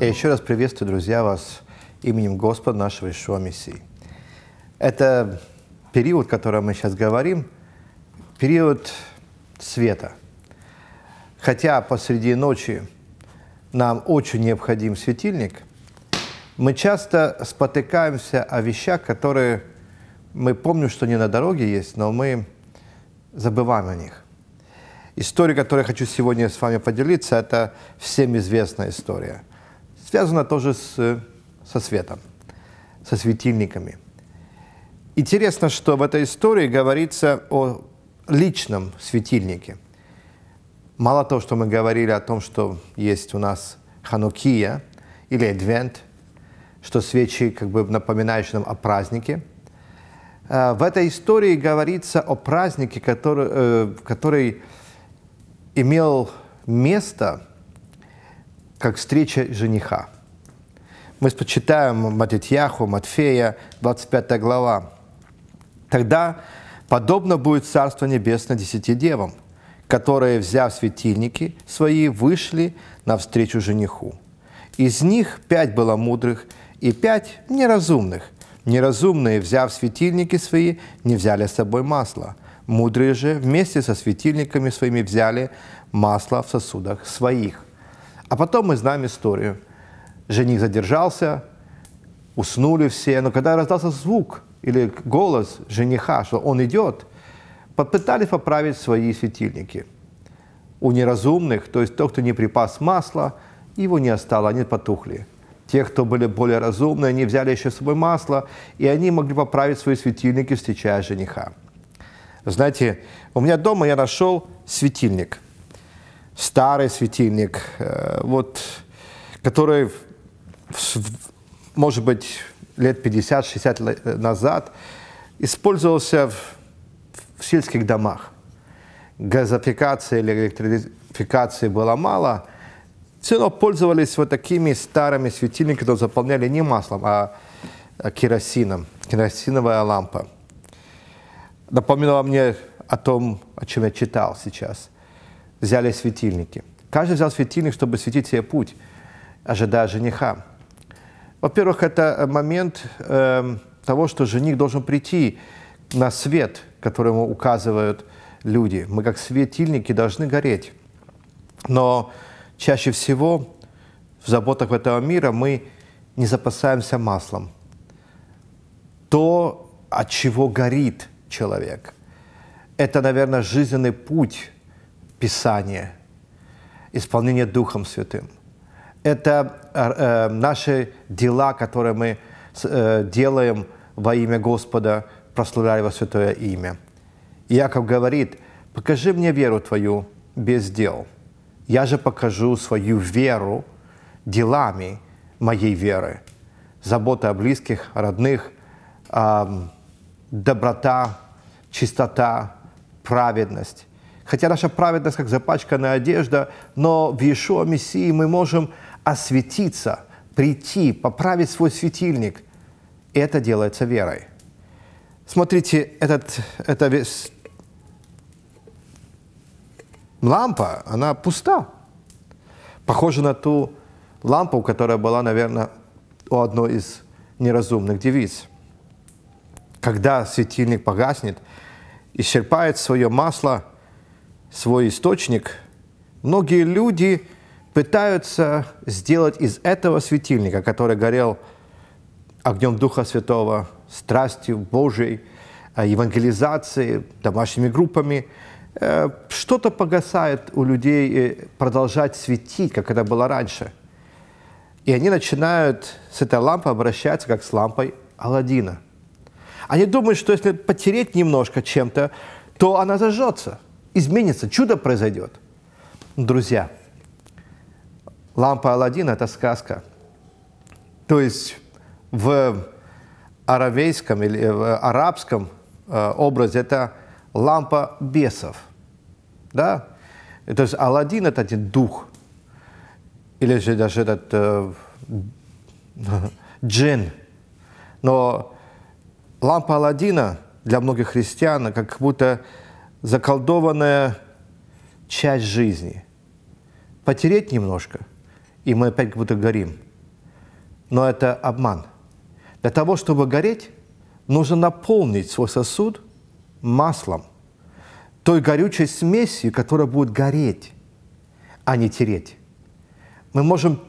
Я еще раз приветствую, друзья, вас именем Господа нашего Ишуа Мессии. Это период, о котором мы сейчас говорим, период света. Хотя посреди ночи нам очень необходим светильник, мы часто спотыкаемся о вещах, которые мы помним, что не на дороге есть, но мы забываем о них. История, которую я хочу сегодня с вами поделиться, это всем известная история – связано тоже с, со светом, со светильниками. Интересно, что в этой истории говорится о личном светильнике. Мало того, что мы говорили о том, что есть у нас ханукия или адвент, что свечи как бы напоминают нам о празднике. Э, в этой истории говорится о празднике, который, э, который имел место как встреча жениха. Мы почитаем Матитьяху, Матфея, 25 глава. Тогда подобно будет Царство Небесное десяти девам, которые, взяв светильники свои, вышли навстречу жениху. Из них пять было мудрых и пять неразумных. Неразумные, взяв светильники свои, не взяли с собой масла. Мудрые же вместе со светильниками своими взяли масло в сосудах своих. А потом мы знаем историю. Жених задержался, уснули все, но когда раздался звук или голос жениха, что он идет, попытались поправить свои светильники. У неразумных, то есть тот, кто не припас масла, его не осталось, они потухли. Те, кто были более разумны, они взяли еще с собой масло, и они могли поправить свои светильники, встречая жениха. Знаете, у меня дома я нашел светильник – старый светильник, э, вот, который, может быть, лет 50-60 э, назад использовался в, в сельских домах. Газификации или электрификации было мало. Все равно пользовались вот такими старыми светильниками, которые заполняли не маслом, а, а керосином, керосиновая лампа. Напомнила мне о том, о чем я читал сейчас – взяли светильники. Каждый взял светильник, чтобы светить себе путь, ожидая жениха. Во-первых, это э, момент э, того, что жених должен прийти на свет, которому указывают люди. Мы как светильники должны гореть. Но чаще всего в заботах этого мира мы не запасаемся маслом. То, от чего горит человек. Это, наверное, жизненный путь Писание, исполнение Духом Святым. Это э, э наши дела, которые мы э, делаем во имя Господа, прославляя Его Святое Имя. Иаков говорит, «Покажи мне веру Твою без дел. Я же покажу свою веру делами моей веры. Забота о близких, о родных, э, доброта, чистота, праведность, хотя наша праведность как запачканная одежда, но в Иешуа Мессии мы можем осветиться, прийти, поправить свой светильник. И это делается верой. Смотрите, этот, эта весь... лампа, она пуста. Похожа на ту лампу, которая была, наверное, у одной из неразумных девиц. Когда светильник погаснет, исчерпает свое масло – свой источник, многие люди пытаются сделать из этого светильника, который горел огнем Духа Святого, страстью Божией, э, евангелизацией, домашними группами, э, что-то погасает у людей э, продолжать светить, как это было раньше. И они начинают с этой лампы обращаться, как с лампой Алладина. Они думают, что если потереть немножко чем-то, то она зажжется – изменится, чудо произойдет. Друзья, лампа Алладина – это сказка. То есть в аравейском или в арабском э, образе это лампа бесов. Да? То есть Алладин – это дух, или же даже этот э, джин. Но лампа Алладина для многих христиан как будто заколдованная часть жизни. Потереть немножко, и мы опять как будто горим. Но это обман. Для того, чтобы гореть, нужно наполнить свой сосуд маслом, той горючей смесью, которая будет гореть, а не тереть. Мы можем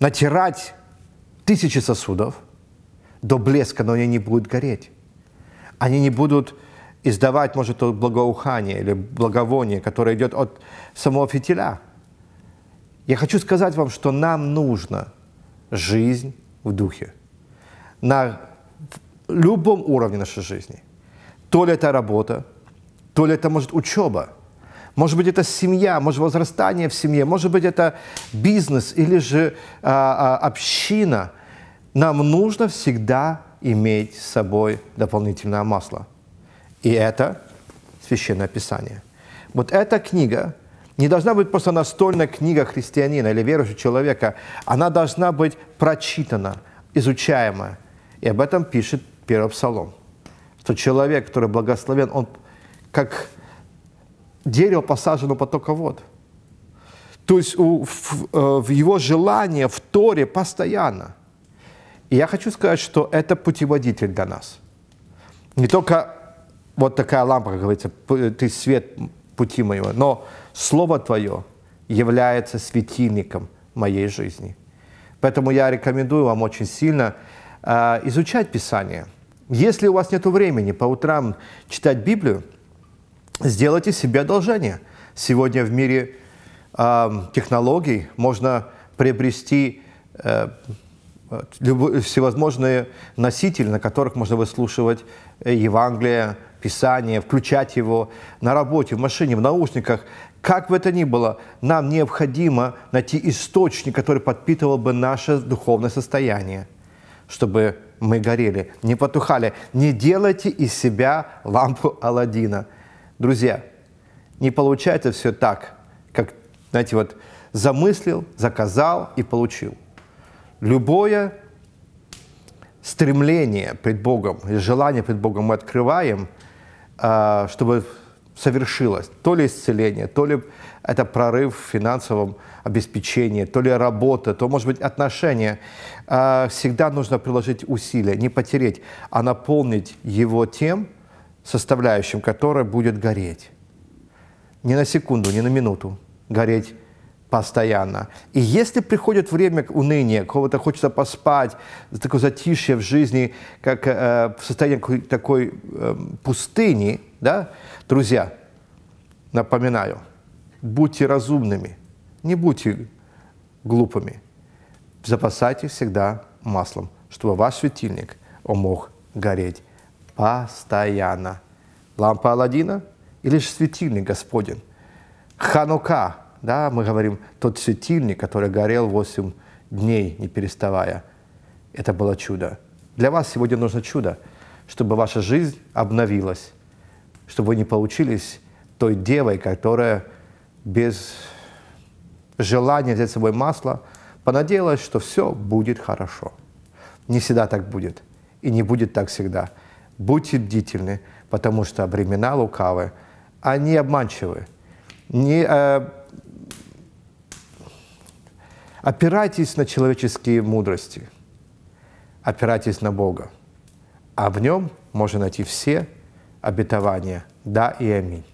натирать тысячи сосудов до блеска, но они не будут гореть. Они не будут издавать может то благоухание или благовоние, которое идет от самого фитиля. Я хочу сказать вам, что нам нужно жизнь в духе. На любом уровне нашей жизни. То ли это работа, то ли это может учеба, может быть это семья, может возрастание в семье, может быть это бизнес или же а, а, община. Нам нужно всегда иметь с собой дополнительное масло. И это Священное Писание. Вот эта книга не должна быть просто настольная книга христианина или верующего человека. Она должна быть прочитана, изучаема. И об этом пишет первый псалом. Что человек, который благословен, он как дерево посажено потока вод. То есть у, в, э, в его желание в Торе постоянно. И я хочу сказать, что это путеводитель для нас. Не только вот такая лампа, как говорится, ты свет пути моего. Но Слово Твое является светильником моей жизни. Поэтому я рекомендую вам очень сильно э, изучать Писание. Если у вас нет времени по утрам читать Библию, сделайте себе одолжение. Сегодня в мире э, технологий можно приобрести э, всевозможные носители, на которых можно выслушивать э, Евангелие, Писание, включать его на работе, в машине, в наушниках. Как бы это ни было, нам необходимо найти источник, который подпитывал бы наше духовное состояние, чтобы мы горели, не потухали. Не делайте из себя лампу Алладина. Друзья, не получается все так, как, знаете, вот замыслил, заказал и получил. Любое стремление пред Богом, желание пред Богом мы открываем – а, чтобы совершилось. То ли исцеление, то ли это прорыв в финансовом обеспечении, то ли работа, то, может быть, отношения. А, всегда нужно приложить усилия, не потереть, а наполнить его тем, составляющим которое будет гореть. не на секунду, не на минуту гореть постоянно. И если приходит время уныния, кого-то хочется поспать, такое затишье в жизни, как э, в состоянии такой э, пустыни, да, друзья, напоминаю, будьте разумными, не будьте глупыми. Запасайте всегда маслом, чтобы ваш светильник мог гореть постоянно. Лампа Алладина или же светильник Господень? Ханука – да, мы говорим, тот светильник, который горел 8 дней, не переставая, это было чудо. Для вас сегодня нужно чудо, чтобы ваша жизнь обновилась, чтобы вы не получились той девой, которая без желания взять с собой масло понадеялась, что все будет хорошо. Не всегда так будет, и не будет так всегда. Будьте бдительны, потому что времена лукавы, они обманчивы. Не, э, Опирайтесь на человеческие мудрости, опирайтесь на Бога, а в нем можно найти все обетования. Да и аминь.